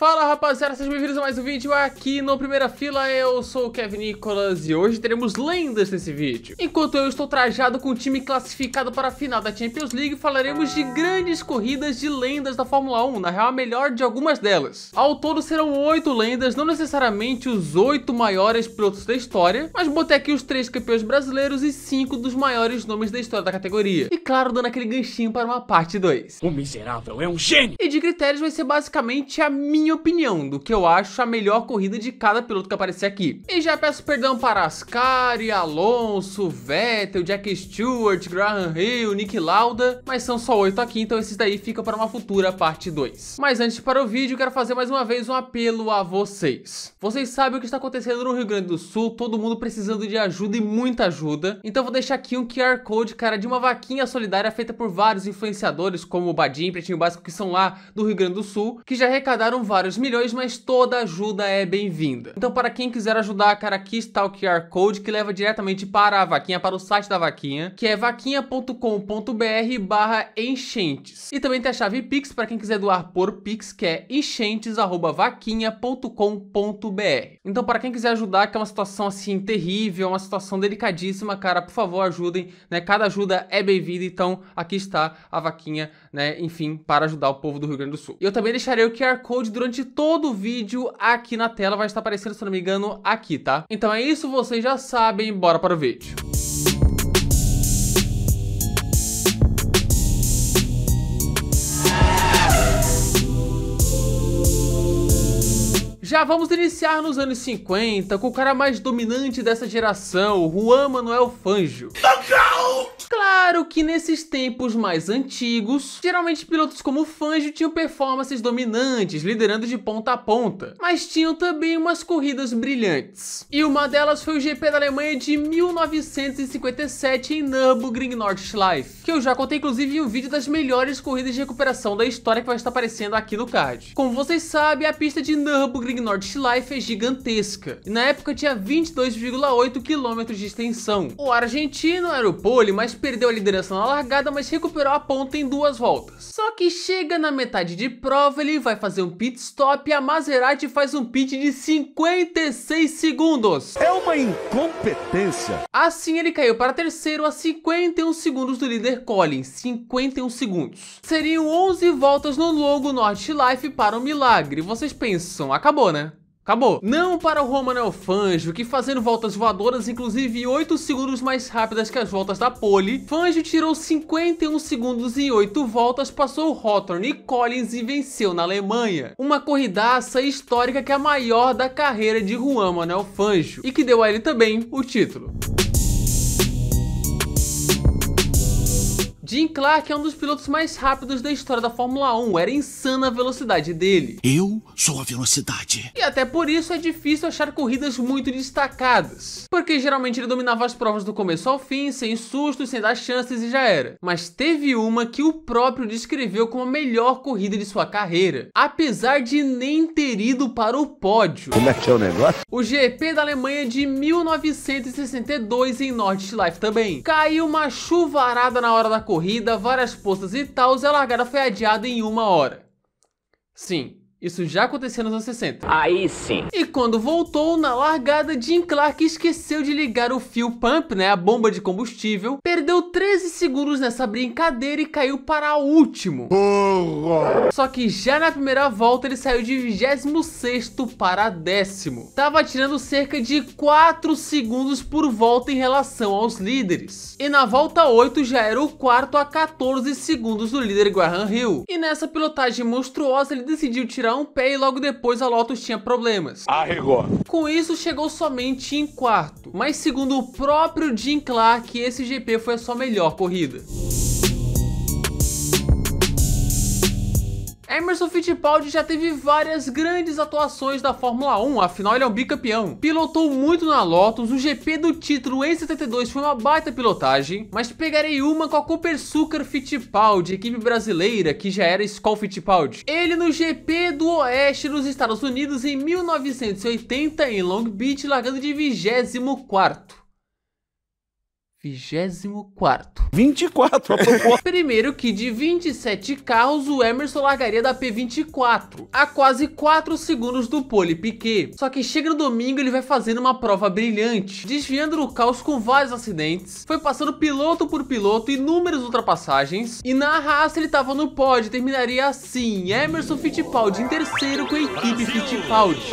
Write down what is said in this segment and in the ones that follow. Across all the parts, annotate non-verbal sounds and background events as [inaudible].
Fala rapaziada, sejam bem-vindos a mais um vídeo aqui no Primeira Fila, eu sou o Kevin Nicolas e hoje teremos lendas nesse vídeo. Enquanto eu estou trajado com o time classificado para a final da Champions League, falaremos de grandes corridas de lendas da Fórmula 1, na real a melhor de algumas delas. Ao todo serão oito lendas, não necessariamente os oito maiores pilotos da história, mas botei aqui os três campeões brasileiros e cinco dos maiores nomes da história da categoria. E claro, dando aquele ganchinho para uma parte 2. O miserável é um gênio! E de critérios vai ser basicamente a minha minha opinião do que eu acho a melhor corrida de cada piloto que aparecer aqui. E já peço perdão para Ascari, Alonso, Vettel, Jack Stewart, Graham Hill, Nick Lauda, mas são só oito aqui, então esses daí ficam para uma futura parte 2. Mas antes para o vídeo, quero fazer mais uma vez um apelo a vocês. Vocês sabem o que está acontecendo no Rio Grande do Sul, todo mundo precisando de ajuda e muita ajuda, então vou deixar aqui um QR Code, cara, de uma vaquinha solidária feita por vários influenciadores, como o Badim, Pretinho Básico, que são lá do Rio Grande do Sul, que já arrecadaram vários vários milhões, mas toda ajuda é bem-vinda. Então, para quem quiser ajudar, cara, aqui está o QR Code que leva diretamente para a vaquinha, para o site da vaquinha, que é vaquinha.com.br barra enchentes. E também tem a chave Pix para quem quiser doar por Pix, que é enchentes.vaquinha.com.br. Então, para quem quiser ajudar, que é uma situação assim terrível, uma situação delicadíssima, cara, por favor, ajudem, né? Cada ajuda é bem-vinda, então aqui está a vaquinha, né? Enfim, para ajudar o povo do Rio Grande do Sul. Eu também deixarei o QR Code do durante todo o vídeo aqui na tela, vai estar aparecendo, se não me engano, aqui, tá? Então é isso, vocês já sabem, bora para o vídeo. Já vamos iniciar nos anos 50 com o cara mais dominante dessa geração, Juan Manuel Fangio. Fangio! Claro que nesses tempos mais antigos, geralmente pilotos como Fangio tinham performances dominantes, liderando de ponta a ponta, mas tinham também umas corridas brilhantes. E uma delas foi o GP da Alemanha de 1957 em Nürburgring Nordschleife, que eu já contei inclusive em um vídeo das melhores corridas de recuperação da história que vai estar aparecendo aqui no card. Como vocês sabem, a pista de Nürburgring Nordschleife é gigantesca, e na época tinha 22,8 km de extensão. O argentino era o pole, mas perdeu a liderança na largada, mas recuperou a ponta em duas voltas. Só que chega na metade de prova, ele vai fazer um pit stop e a Maserati faz um pit de 56 segundos. É uma incompetência. Assim ele caiu para terceiro a 51 segundos do líder Collins, 51 segundos. Seriam 11 voltas no longo North Life para um milagre. Vocês pensam, acabou né? Acabou. Não para o Romanel Fangio, que fazendo voltas voadoras, inclusive 8 segundos mais rápidas que as voltas da pole, Fangio tirou 51 segundos em 8 voltas, passou o Hawthorne e Collins e venceu na Alemanha. Uma corridaça histórica que é a maior da carreira de Juan Manuel Fangio, e que deu a ele também o título. Jim Clark é um dos pilotos mais rápidos da história da Fórmula 1, era insana a velocidade dele. Eu sua só a velocidade. E até por isso é difícil achar corridas muito destacadas, porque geralmente ele dominava as provas do começo ao fim, sem sustos, sem dar chances e já era. Mas teve uma que o próprio descreveu como a melhor corrida de sua carreira, apesar de nem ter ido para o pódio. Como é que é o negócio? O GP da Alemanha de 1962 em Nordschleife também. Caiu uma chuvarada na hora da corrida, várias postas e tal, e a largada foi adiada em uma hora. Sim, isso já aconteceu nos anos 60. Aí sim. E quando voltou, na largada, Jim Clark esqueceu de ligar o fio pump, né, a bomba de combustível, perdeu 13 segundos nessa brincadeira e caiu para último. Porra. Só que já na primeira volta ele saiu de 26 para décimo. Tava tirando cerca de 4 segundos por volta em relação aos líderes. E na volta 8 já era o quarto a 14 segundos do líder Graham Hill. E nessa pilotagem monstruosa ele decidiu tirar um pé e logo depois a Lotus tinha problemas. Arregou. Com isso, chegou somente em quarto. Mas segundo o próprio Jim Clark, esse GP foi a sua melhor corrida. Emerson Fittipaldi já teve várias grandes atuações da Fórmula 1, afinal ele é um bicampeão. Pilotou muito na Lotus, o GP do título em 72 foi uma baita pilotagem, mas pegarei uma com a Cooper Sucker Fittipaldi, equipe brasileira, que já era Skol Fittipaldi. Ele no GP do Oeste nos Estados Unidos em 1980 em Long Beach, largando de 24 24. 24, a proposta. [laughs] Primeiro que de 27 carros, o Emerson largaria da P24, a quase 4 segundos do pole Piquet. Só que chega no domingo ele vai fazendo uma prova brilhante, desviando do caos com vários acidentes, foi passando piloto por piloto, inúmeras ultrapassagens, e na raça ele tava no pódio, terminaria assim, Emerson Fittipaldi em terceiro com a equipe Fittipaldi.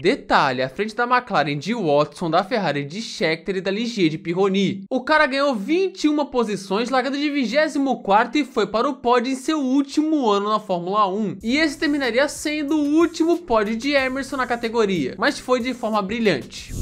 Detalhe, à frente da McLaren de Watson, da Ferrari de Scheckter e da Ligier de Pirro Boni. O cara ganhou 21 posições, largando de 24 e foi para o pódio em seu último ano na Fórmula 1. E esse terminaria sendo o último pódio de Emerson na categoria, mas foi de forma brilhante.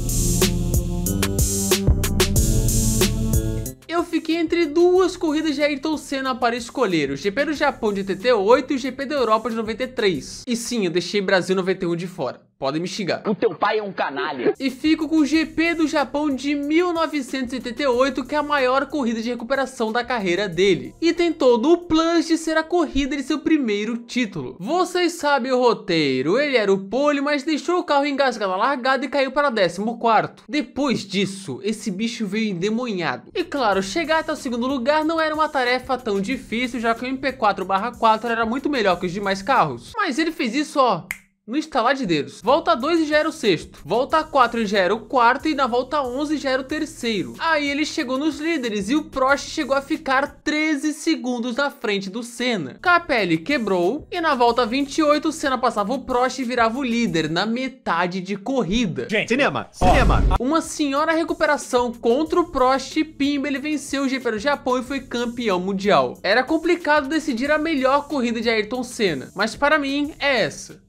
eu fiquei entre duas corridas de Ayrton Senna para escolher, o GP do Japão de 88 e o GP da Europa de 93. E sim, eu deixei Brasil 91 de fora podem me xingar. O teu pai é um canalha. E fico com o GP do Japão de 1988, que é a maior corrida de recuperação da carreira dele. E tem todo o plano de ser a corrida de seu primeiro título. Vocês sabem o roteiro, ele era o pole, mas deixou o carro engasgado na largada e caiu para 14. Depois disso, esse bicho veio endemoniado. E claro, chegar até o segundo lugar não era uma tarefa tão difícil, já que o MP4 4 era muito melhor que os demais carros. Mas ele fez isso, ó, no estalar de dedos. Volta 2 e já era o sexto. Volta 4 e já era o quarto. E na volta 11 já era o terceiro. Aí ele chegou nos líderes e o Prost chegou a ficar 13 segundos na frente do Senna. Capelli quebrou e na volta 28 o Senna passava o Prost e virava o líder na metade de corrida. Gente, cinema, cinema. uma senhora recuperação contra o Prost e Pimba ele venceu o GP do Japão e foi campeão mundial. Era complicado decidir a melhor corrida de Ayrton Senna, mas para mim é essa.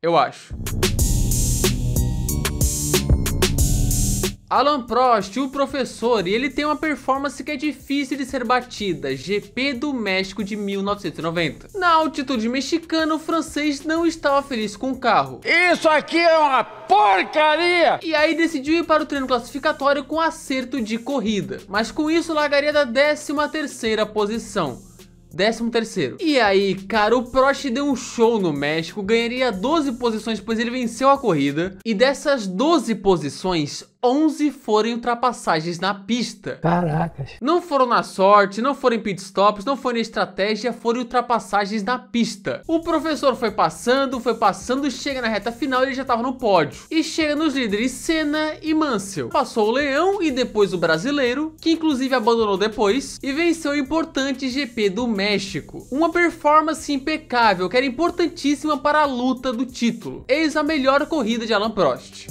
Eu acho. Alan Prost, o professor, e ele tem uma performance que é difícil de ser batida, GP do México de 1990. Na altitude mexicana, o francês não estava feliz com o carro. Isso aqui é uma porcaria! E aí decidiu ir para o treino classificatório com acerto de corrida, mas com isso largaria da 13ª posição. Décimo terceiro. E aí, cara, o Prost deu um show no México, ganharia 12 posições, pois ele venceu a corrida. E dessas 12 posições, 11 foram ultrapassagens na pista. Caracas. Não foram na sorte, não foram em pitstops, não foram em estratégia, foram ultrapassagens na pista. O professor foi passando, foi passando, chega na reta final e ele já tava no pódio. E chega nos líderes Senna e Mansell. Passou o Leão e depois o brasileiro, que inclusive abandonou depois, e venceu o importante GP do México. Uma performance impecável que era importantíssima para a luta do título. Eis a melhor corrida de Alan Prost.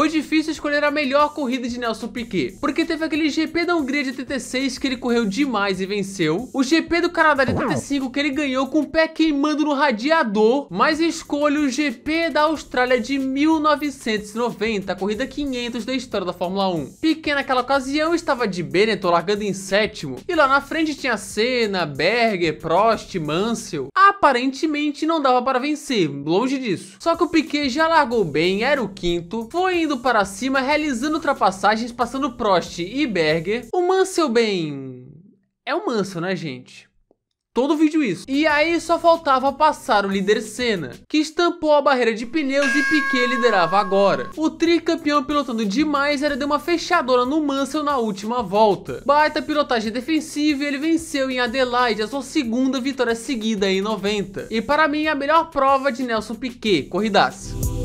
foi difícil escolher a melhor corrida de Nelson Piquet, porque teve aquele GP da Hungria de 86 que ele correu demais e venceu, o GP do Canadá de 85 que ele ganhou com o pé queimando no radiador, mas escolho o GP da Austrália de 1990, a corrida 500 da história da Fórmula 1. Piquet naquela ocasião estava de Benetton largando em sétimo, e lá na frente tinha Senna, Berger, Prost, Mansell, aparentemente não dava para vencer, longe disso. Só que o Piquet já largou bem, era o quinto, foi indo para cima, realizando ultrapassagens, passando Prost e Berger. O Mansell bem... É o Mansell, né, gente? Todo vídeo isso. E aí só faltava passar o líder Senna, que estampou a barreira de pneus e Piquet liderava agora. O tricampeão pilotando demais era de uma fechadora no Mansell na última volta. Baita pilotagem defensiva e ele venceu em Adelaide a sua segunda vitória seguida em 90. E para mim a melhor prova de Nelson Piquet, corridaço.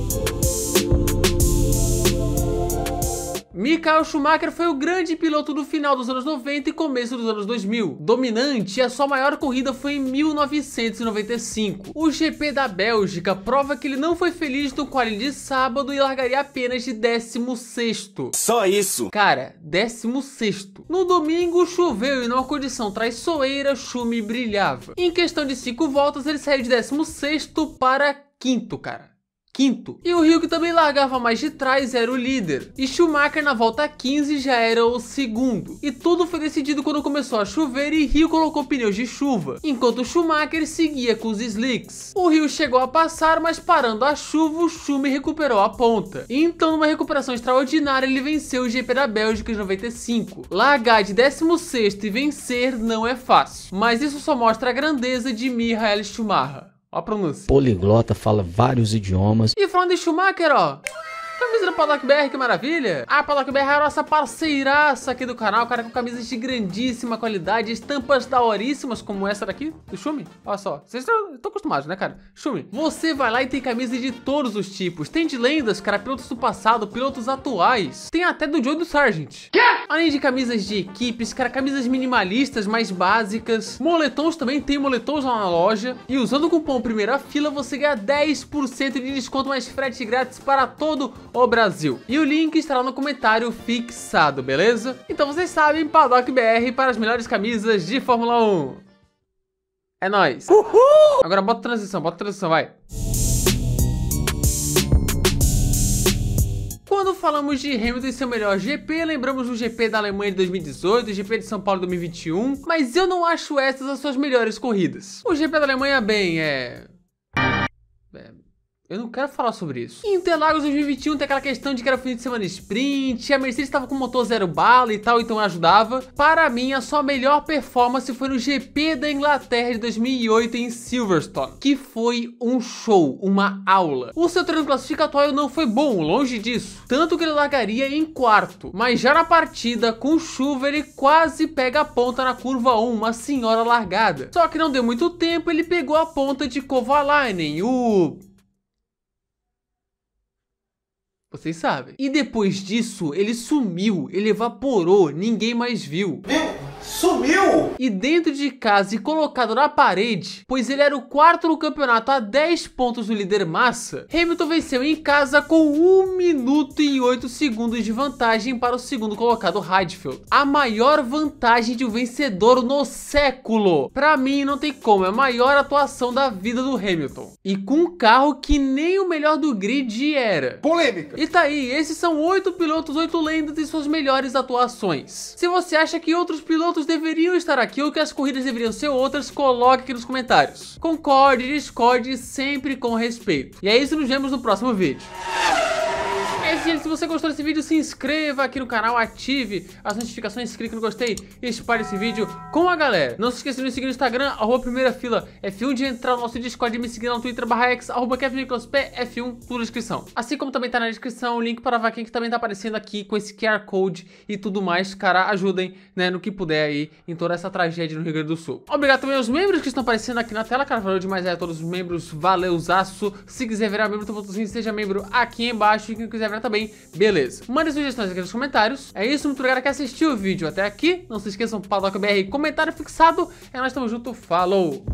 Michael Schumacher foi o grande piloto do final dos anos 90 e começo dos anos 2000. Dominante, a sua maior corrida foi em 1995. O GP da Bélgica prova que ele não foi feliz no quali de sábado e largaria apenas de 16. Só isso! Cara, 16. No domingo, choveu e numa condição traiçoeira, Schumi brilhava. Em questão de 5 voltas, ele saiu de 16 para quinto, cara quinto. E o Rio que também largava mais de trás era o líder. E Schumacher na volta 15 já era o segundo. E tudo foi decidido quando começou a chover e Rio colocou pneus de chuva, enquanto Schumacher seguia com os slicks. O Rio chegou a passar, mas parando a chuva, o Schumi recuperou a ponta. E então, numa recuperação extraordinária, ele venceu o GP da Bélgica em 95. Largar de 16 e vencer não é fácil, mas isso só mostra a grandeza de Michael Schumacher a pronúncia. Poliglota, fala vários idiomas. E falando de Schumacher, ó camisa do Paddock BR, que maravilha! A ah, Paddock BR é a nossa parceiraça aqui do canal, cara, com camisas de grandíssima qualidade, estampas daoríssimas, como essa daqui, do Shumi. Olha só, vocês estão acostumados, né, cara? Shumi, você vai lá e tem camisas de todos os tipos. Tem de lendas, cara, pilotos do passado, pilotos atuais. Tem até do Joe do Sargent. Quê? Além de camisas de equipes, cara, camisas minimalistas, mais básicas. Moletons também, tem moletons lá na loja. E usando o cupom Primeira Fila, você ganha 10% de desconto mais frete grátis para todo o Brasil. E o link estará no comentário fixado, beleza? Então vocês sabem, Paddock BR para as melhores camisas de Fórmula 1. É nóis. Uhul! Agora bota transição, bota transição, vai. Quando falamos de Hamilton e seu melhor GP, lembramos do GP da Alemanha de 2018, o GP de São Paulo de 2021, mas eu não acho essas as suas melhores corridas. O GP da Alemanha, bem, é eu não quero falar sobre isso. Interlagos 2021 tem aquela questão de que era fim de semana sprint, a Mercedes estava com motor zero bala e tal, então ajudava. Para mim, a sua melhor performance foi no GP da Inglaterra de 2008 em Silverstone, que foi um show, uma aula. O seu treino classificatório não foi bom, longe disso. Tanto que ele largaria em quarto, mas já na partida, com chuva, ele quase pega a ponta na curva 1, uma senhora largada. Só que não deu muito tempo, ele pegou a ponta de Kovalainen, o vocês sabem. E depois disso, ele sumiu, ele evaporou, ninguém mais viu sumiu! E dentro de casa e colocado na parede, pois ele era o quarto no campeonato a 10 pontos do líder Massa, Hamilton venceu em casa com 1 minuto e 8 segundos de vantagem para o segundo colocado Radfield. A maior vantagem de um vencedor no século. Para mim não tem como, é a maior atuação da vida do Hamilton. E com um carro que nem o melhor do grid era. Polêmica! E tá aí, esses são 8 pilotos, 8 lendas e suas melhores atuações. Se você acha que outros pilotos deveriam estar aqui ou que as corridas deveriam ser outras, coloque aqui nos comentários. Concorde, discorde sempre com respeito. E é isso, nos vemos no próximo vídeo. É, gente, se você gostou desse vídeo, se inscreva aqui no canal, ative as notificações, clique no gostei e espalhe esse vídeo com a galera. Não se esqueça de me seguir no Instagram, arroba primeira fila F1, de entrar no nosso Discord e me seguir no Twitter, barra X, arroba F1, tudo na descrição. Assim como também tá na descrição o link para a vaquinha que também tá aparecendo aqui com esse QR Code e tudo mais, cara, ajudem, né, no que puder aí em toda essa tragédia no Rio Grande do Sul. Obrigado também aos membros que estão aparecendo aqui na tela, cara, valeu demais aí a todos os membros, valeuzaço. Se quiser virar membro, tô seja membro aqui embaixo e quem quiser virar Instagram também, beleza. Mande sugestões aqui nos comentários. É isso, muito obrigado que assistiu o vídeo até aqui. Não se esqueçam, Padoca BR, comentário fixado. É nós, tamo junto, falou!